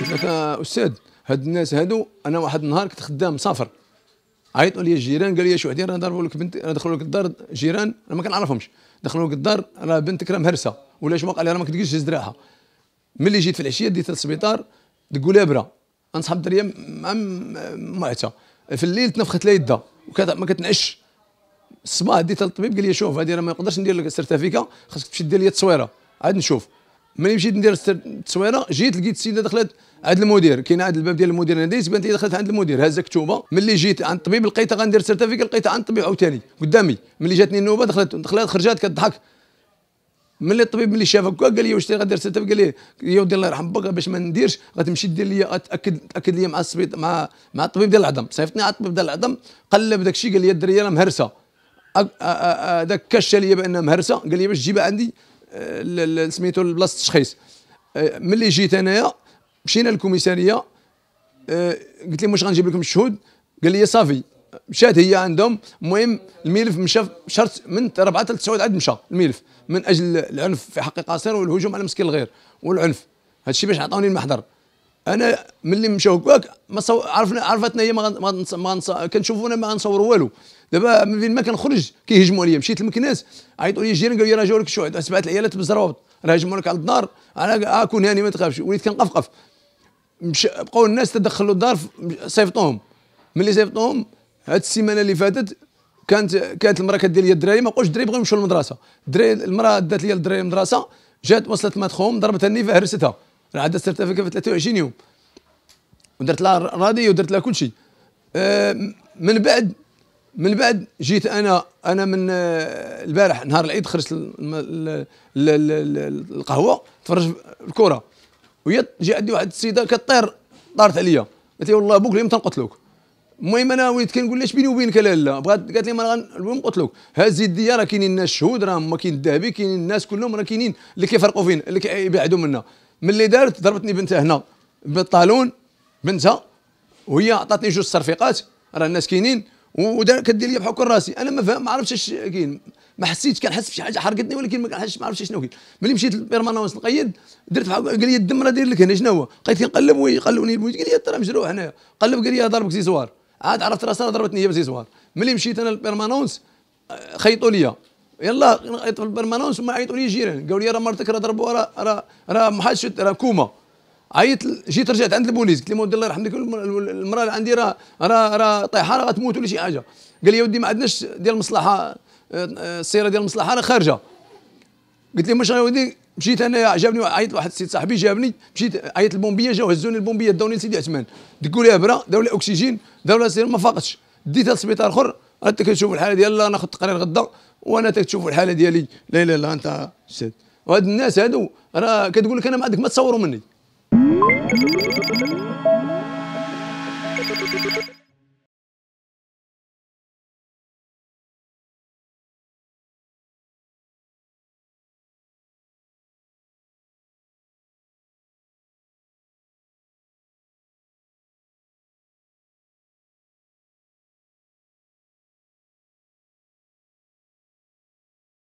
قلت له استاذ هاد الناس هادو انا واحد النهار كنت خدام مسافر عيطوا لي الجيران قال لي شو وحدين راه ضربوا لك بنت راه دخلوا لك الدار جيران انا ما كنعرفهمش دخلوا لك الدار راه بنتك راه مهرسه ولا شو قال لي راه ما كتقدرش تهز دراعها ملي جيت في العشيه ديت للسبيطار دقوا لها برا الدريه مع معتها في الليل تنفخت لي يدها ما كتنعش الصباح ديتها للطبيب قال لي شوف هذه راه ما نقدرش ندير لك سيرتافيكا خاصك تمشي دير لي التصويره عاد نشوف ملي مشيت ندير التصويره جيت لقيت السيده دخلت عند المدير كاين عند الباب ديال المدير انا دايس بانت دخلت عند المدير هازه كتوبه ملي جيت عند الطبيب لقيتها غندير سيرتيفيك لقيتها عند الطبيب عاوتاني قدامي ملي جاتني النوبه دخلت دخلت خرجت كتضحك ملي الطبيب ملي شافك قال لي واش غندير سيرتيفيك قال لي ودي الله يرحم باك باش ما نديرش غتمشي دير لي اتاكد تاكد لي مع السبيط مع مع الطبيب ديال العظم صيفطني على الطبيب ديال العظم قلب داك الشيء قال لي الدريه راه مهرسه هذاك كاش لي بانها مهرسه قال لي باش تجيبها عندي سميتو بلاصه التشخيص أه، ملي جيت انايا مشينا للكوميساريه أه، قلت لهم واش غنجيب لكم الشهود قال لي صافي مشات هي عندهم المهم الملف مشى شهر من 4 حتى 9 عاد مشى الملف من اجل العنف في حق قاصر والهجوم على مسكين الغير والعنف هادشي باش عطاوني المحضر انا ملي مشاو هكاك ما صو... عرفنا عرفتنا هي ما غن... ما, ما كنشوفونا ما غنصوروا والو دابا من فين ما كنخرج كيهجموا عليا مشيت لمكناس عيطوا لي الجيران قالوا لي راه جاو لك سبعه العيالات بالزرابط راه هجموا لك على الدار انا اكون آه، كون هاني ما تخافش وليت كنقفقف مش... بقاو الناس تدخلوا الدار صيفطوهم ملي صيفطوهم هاد السيمانه اللي فاتت كانت كانت المراه كدير لي الدراري ما بقوش الدراري بغاو يمشوا للمدرسه الدراري المراه دات لي الدراري المدرسه جات وصلت ضربتها ضربتني فهرستها انا عاد السيرتيفيكا في 23 يوم ودرت لها راضي ودرت لها كل شيء آه، من بعد من بعد جيت انا انا من آه، البارح نهار العيد خرجت القهوه تفرج الكره وهي جا عندي واحد السيده كطير طارت عليا قالت لي والله بوك اليوم تنقتلوك المهم انا وليت كنقول لها اش بيني وبينك لا لا بغات قالت لي ما المهم نقتلوك هاز يديا راه كاينين الناس الشهود راه هما كاين الذهبي كاينين الناس كلهم راه كاينين اللي كيفرقوا فين اللي كيبعدوا منا من اللي دارت ضربتني بنتها هنا بالطالون بنتها وهي عطاتني جوج صرفيقات راه الناس كاينين وكدير لي بحكم راسي انا ما فهم ما عرفتش اش كاين ما حسيتش كنحس بشي حاجه حرقتني ولكن ما كنحسش ما عرفتش شنو كاين ملي مشيت للبيرمانونس نقيد درت قال لي الدم راه داير لك هنا شنو هو بقيت كنقلب وي قلبني قال لي ترى مجروح هنايا قلب قال لي ضربك زيزوار عاد عرفت راسي ضربتني هي بزيزوار ملي مشيت انا للبيرمانونس خيطوا لي يلا في البرمانونس وما عيطوا لي جيران قالوا لي راه مرتك راه ضربوها راه راه راه محاشت راه كوما عيط جيت رجعت عند البوليس قلت لهم ودي الله يرحم ديك المراه اللي عندي راه راه راه طايحه راه غتموت ولا شي حاجه قال لي يا ودي ما عندناش ديال المصلحه آه، السيره ديال المصلحه راه خارجه قلت لهم واش يا ودي مشيت انا عجبني عيط واحد السيد صاحبي جابني مشيت عيط البومبيه جاو هزوني البومبيه داوني لسيدي عثمان دقوا لي ابره داو لي اكسجين داو لي ما فاقتش ديتها لسبيطار اخر انت كتشوف الحاله ديال لا انا خدت قرير غدا وانا تكتشوف الحاله ديالي لا لا لا انت سد وهاد الناس هادو راه كتقول لك انا ما عندك ما تصوروا مني